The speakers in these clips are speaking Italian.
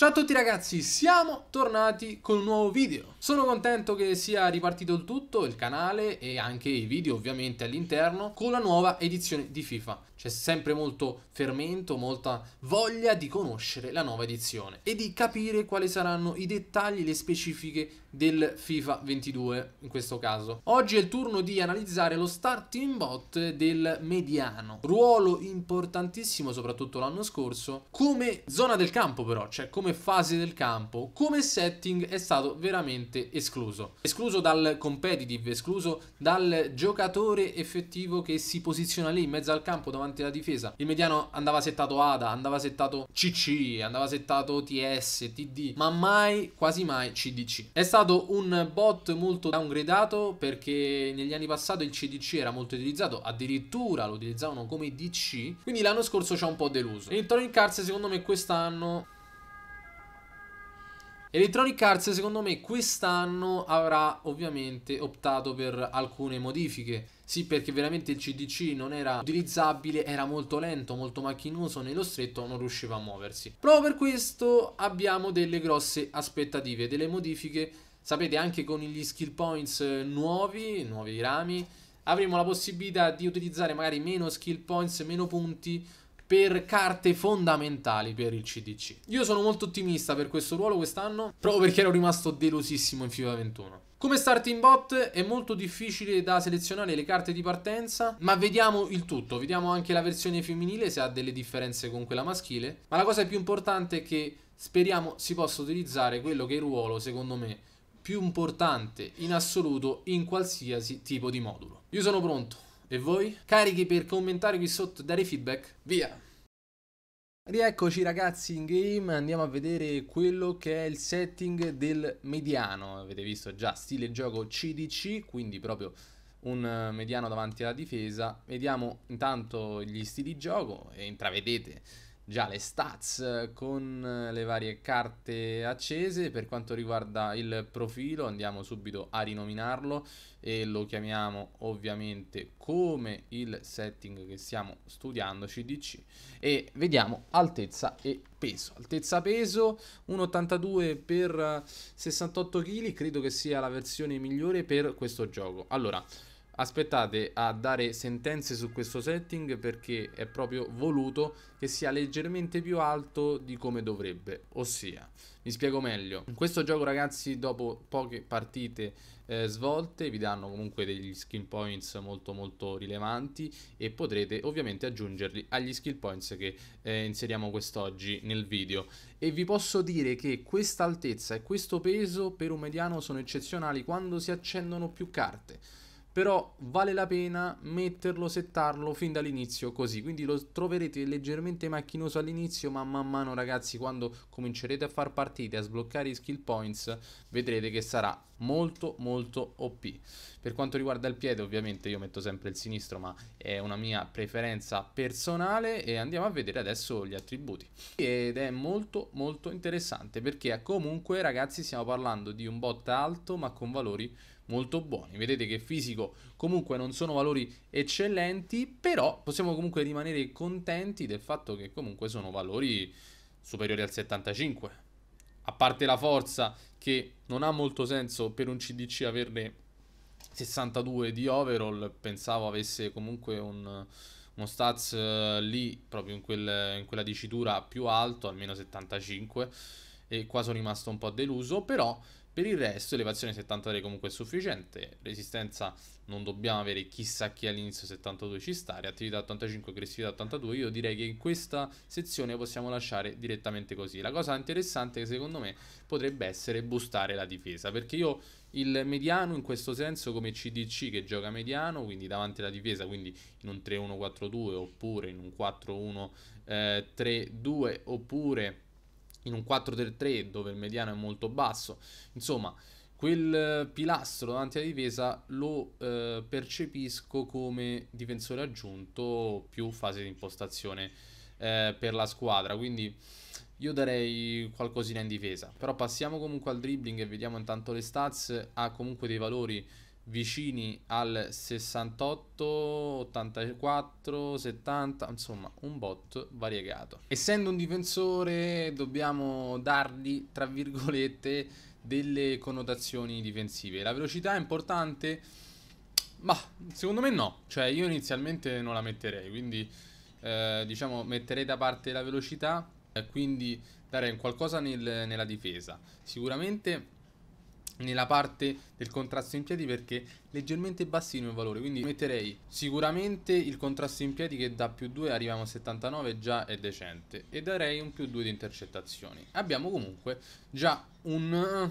Ciao a tutti ragazzi, siamo tornati con un nuovo video. Sono contento che sia ripartito il tutto, il canale e anche i video ovviamente all'interno, con la nuova edizione di FIFA. C'è sempre molto fermento, molta voglia di conoscere la nuova edizione e di capire quali saranno i dettagli, le specifiche del FIFA 22 in questo caso. Oggi è il turno di analizzare lo starting bot del mediano, ruolo importantissimo soprattutto l'anno scorso, come zona del campo però, cioè come fase del campo, come setting è stato veramente escluso. Escluso dal competitive, escluso dal giocatore effettivo che si posiziona lì in mezzo al campo davanti alla difesa. Il mediano andava settato ADA, andava settato CC, andava settato TS, TD, ma mai, quasi mai CDC. È stato stato un bot molto downgradato perché negli anni passati il CDC era molto utilizzato, addirittura lo utilizzavano come DC, quindi l'anno scorso ci ha un po' deluso. Electronic Arts secondo me quest'anno Electronic Arts secondo me quest'anno avrà ovviamente optato per alcune modifiche sì perché veramente il CDC non era utilizzabile, era molto lento, molto macchinoso, nello stretto non riusciva a muoversi. Proprio per questo abbiamo delle grosse aspettative, delle modifiche Sapete, anche con gli skill points eh, nuovi, nuovi rami, avremo la possibilità di utilizzare magari meno skill points, meno punti per carte fondamentali per il CDC. Io sono molto ottimista per questo ruolo quest'anno, proprio perché ero rimasto delusissimo in FIFA 21. Come starting bot è molto difficile da selezionare le carte di partenza, ma vediamo il tutto, vediamo anche la versione femminile se ha delle differenze con quella maschile, ma la cosa più importante è che speriamo si possa utilizzare quello che è il ruolo, secondo me, più importante in assoluto in qualsiasi tipo di modulo. Io sono pronto, e voi? Carichi per commentare qui sotto, dare feedback, via! Rieccoci ragazzi in game, andiamo a vedere quello che è il setting del mediano, avete visto già stile gioco CDC, quindi proprio un eh, mediano davanti alla difesa, vediamo intanto gli stili gioco e intravedete già le stats eh, con eh, le varie carte accese. Per quanto riguarda il profilo andiamo subito a rinominarlo e lo chiamiamo ovviamente come il setting che stiamo studiando CDC e vediamo altezza e peso. Altezza peso 1,82 x 68 kg credo che sia la versione migliore per questo gioco. Allora aspettate a dare sentenze su questo setting perché è proprio voluto che sia leggermente più alto di come dovrebbe, ossia, mi spiego meglio, in questo gioco ragazzi dopo poche partite eh, svolte vi danno comunque degli skill points molto molto rilevanti e potrete ovviamente aggiungerli agli skill points che eh, inseriamo quest'oggi nel video e vi posso dire che questa altezza e questo peso per un mediano sono eccezionali quando si accendono più carte però vale la pena metterlo, settarlo fin dall'inizio così, quindi lo troverete leggermente macchinoso all'inizio, ma man mano ragazzi quando comincerete a far partite, a sbloccare i skill points, vedrete che sarà molto molto OP. Per quanto riguarda il piede ovviamente io metto sempre il sinistro, ma è una mia preferenza personale e andiamo a vedere adesso gli attributi. Ed è molto molto interessante perché comunque ragazzi stiamo parlando di un bot alto ma con valori molto buoni. Vedete che fisico comunque non sono valori eccellenti, però possiamo comunque rimanere contenti del fatto che comunque sono valori superiori al 75. A parte la forza che non ha molto senso per un CDC averne 62 di overall, pensavo avesse comunque un uno stats uh, lì proprio in, quel, in, quella dicitura più alto, almeno 75 e qua sono rimasto un po' deluso, però per il resto elevazione 73 comunque è sufficiente, resistenza non dobbiamo avere chissà chi all'inizio 72 ci sta, reattività 85, aggressività 82, io direi che in questa sezione possiamo lasciare direttamente così. La cosa interessante secondo me potrebbe essere boostare la difesa, perché io il mediano in questo senso come CDC che gioca mediano, quindi davanti alla difesa, quindi in un 3-1-4-2 oppure in un 4-1-3-2 eh, oppure in un 4-3-3 dove il mediano è molto basso. Insomma, quel eh, pilastro davanti alla difesa lo eh, percepisco come difensore aggiunto più fase di impostazione eh, per la squadra. Quindi io darei qualcosina in difesa. Però passiamo comunque al dribbling e vediamo intanto le stats. Ha comunque dei valori vicini al 68, 84, 70, insomma un bot variegato. Essendo un difensore dobbiamo dargli, tra virgolette, delle connotazioni difensive. La velocità è importante? Ma secondo me no, cioè io inizialmente non la metterei, quindi eh, diciamo metterei da parte la velocità, e eh, quindi darei qualcosa nel, nella difesa. Sicuramente nella parte del contrasto in piedi perché leggermente bassino il valore quindi metterei sicuramente il contrasto in piedi che da più 2 arriviamo a 79 già è decente e darei un più 2 di intercettazioni abbiamo comunque già un eh,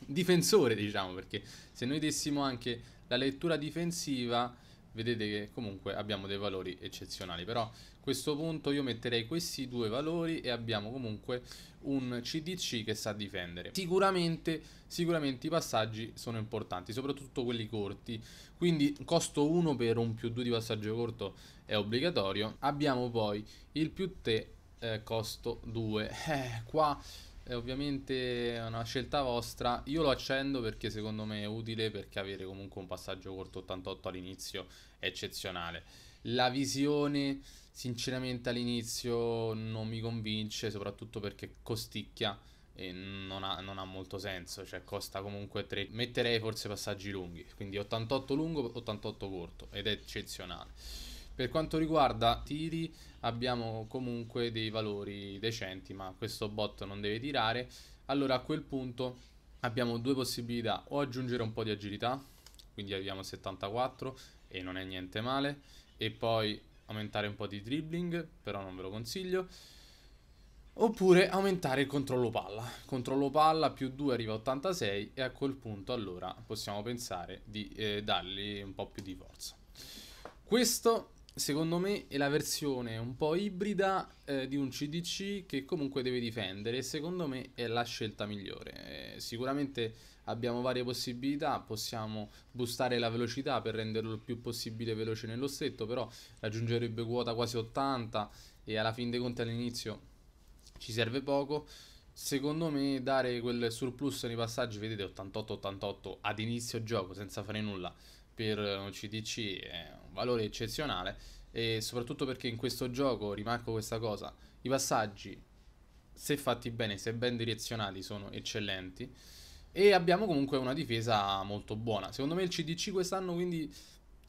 difensore diciamo perché se noi dessimo anche la lettura difensiva vedete che comunque abbiamo dei valori eccezionali però a questo punto io metterei questi due valori e abbiamo comunque un CDC che sa difendere sicuramente, sicuramente i passaggi sono importanti soprattutto quelli corti quindi costo 1 per un più 2 di passaggio corto è obbligatorio abbiamo poi il più T eh, costo 2 eh, qua è ovviamente una scelta vostra. Io lo accendo perché secondo me è utile perché avere comunque un passaggio corto 88 all'inizio è eccezionale. La visione sinceramente all'inizio non mi convince, soprattutto perché costicchia e non ha, non ha, molto senso, cioè costa comunque 3. Metterei forse passaggi lunghi, quindi 88 lungo, 88 corto ed è eccezionale. Per quanto riguarda tiri abbiamo comunque dei valori decenti ma questo bot non deve tirare Allora a quel punto abbiamo due possibilità o aggiungere un po' di agilità quindi abbiamo 74 e non è niente male e poi aumentare un po' di dribbling però non ve lo consiglio Oppure aumentare il controllo palla. Controllo palla più 2 arriva a 86 e a quel punto allora possiamo pensare di eh, dargli un po' più di forza. Questo secondo me è la versione un po' ibrida eh, di un CDC che comunque deve difendere secondo me è la scelta migliore. Eh, sicuramente abbiamo varie possibilità, possiamo boostare la velocità per renderlo il più possibile veloce nello stretto, però raggiungerebbe quota quasi 80 e alla fin dei conti all'inizio ci serve poco. Secondo me dare quel surplus nei passaggi, vedete 88-88 ad inizio gioco senza fare nulla per un CDC è valore eccezionale e soprattutto perché in questo gioco, rimarco questa cosa, i passaggi, se fatti bene, se ben direzionati, sono eccellenti e abbiamo comunque una difesa molto buona. Secondo me il CDC quest'anno quindi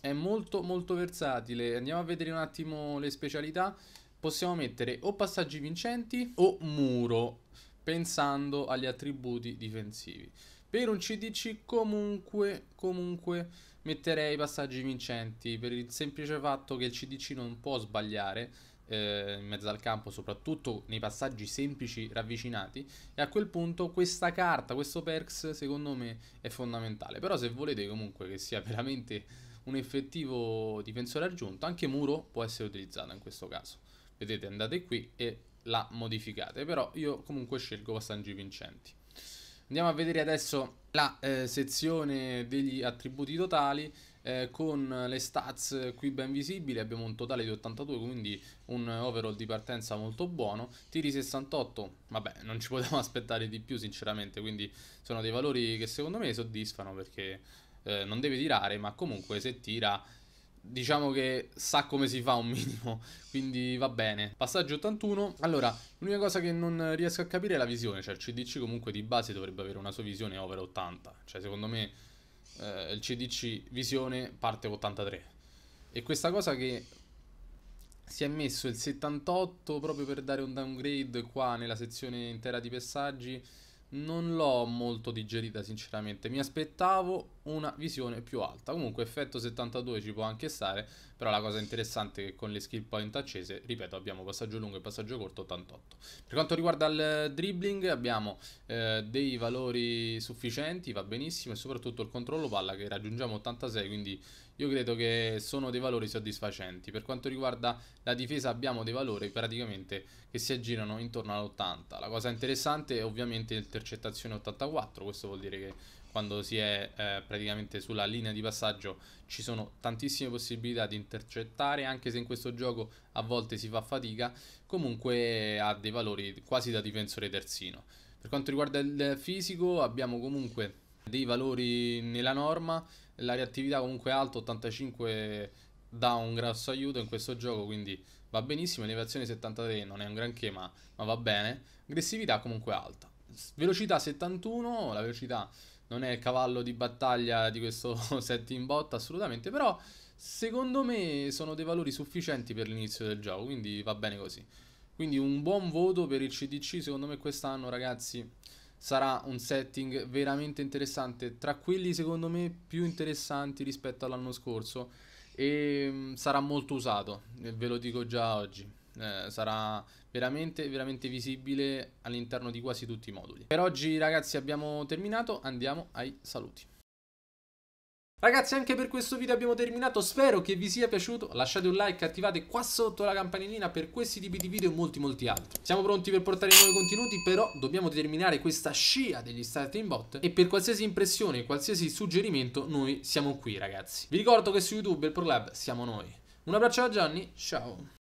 è molto molto versatile. Andiamo a vedere un attimo le specialità. Possiamo mettere o passaggi vincenti o muro, pensando agli attributi difensivi. Per un CDC comunque, comunque metterei i passaggi vincenti per il semplice fatto che il CDC non può sbagliare eh, in mezzo al campo, soprattutto nei passaggi semplici ravvicinati. E a quel punto questa carta, questo perks, secondo me è fondamentale. Però se volete comunque che sia veramente un effettivo difensore aggiunto, anche Muro può essere utilizzato in questo caso. Vedete, andate qui e la modificate, però io comunque scelgo passaggi vincenti. Andiamo a vedere adesso la eh, sezione degli attributi totali eh, con le stats qui ben visibili abbiamo un totale di 82 quindi un overall di partenza molto buono tiri 68 vabbè non ci potevamo aspettare di più sinceramente quindi sono dei valori che secondo me soddisfano perché eh, non deve tirare ma comunque se tira diciamo che sa come si fa un minimo, quindi va bene. Passaggio 81. Allora, l'unica cosa che non riesco a capire è la visione, cioè il CDC comunque di base dovrebbe avere una sua visione over 80, cioè secondo me eh, il CDC visione parte 83. E questa cosa che si è messo il 78 proprio per dare un downgrade qua nella sezione intera di passaggi non l'ho molto digerita sinceramente, mi aspettavo una visione più alta. Comunque effetto 72 ci può anche stare, però la cosa interessante è che con le skill point accese, ripeto, abbiamo passaggio lungo e passaggio corto 88. Per quanto riguarda il dribbling abbiamo eh, dei valori sufficienti, va benissimo, e soprattutto il controllo palla che raggiungiamo 86, quindi io credo che sono dei valori soddisfacenti. Per quanto riguarda la difesa abbiamo dei valori praticamente che si aggirano intorno all'80. La cosa interessante è ovviamente l'intercettazione 84, questo vuol dire che quando si è eh, praticamente sulla linea di passaggio ci sono tantissime possibilità di intercettare anche se in questo gioco a volte si fa fatica comunque ha dei valori quasi da difensore terzino per quanto riguarda il fisico abbiamo comunque dei valori nella norma la reattività comunque è alta 85 dà un grosso aiuto in questo gioco quindi va benissimo elevazione 73 non è un granché ma, ma va bene aggressività comunque alta velocità 71 la velocità non è il cavallo di battaglia di questo set in bot assolutamente, però secondo me sono dei valori sufficienti per l'inizio del gioco, quindi va bene così. Quindi un buon voto per il CDC, secondo me quest'anno ragazzi sarà un setting veramente interessante, tra quelli secondo me più interessanti rispetto all'anno scorso e mm, sarà molto usato, ve lo dico già oggi. Eh, sarà veramente, veramente visibile all'interno di quasi tutti i moduli. Per oggi ragazzi abbiamo terminato, andiamo ai saluti. Ragazzi anche per questo video abbiamo terminato, spero che vi sia piaciuto, lasciate un like, attivate qua sotto la campanellina per questi tipi di video e molti molti altri. Siamo pronti per portare nuovi contenuti, però dobbiamo terminare questa scia degli starting bot e per qualsiasi impressione, qualsiasi suggerimento noi siamo qui ragazzi. Vi ricordo che su YouTube il ProLab siamo noi. Un abbraccio da Gianni, ciao!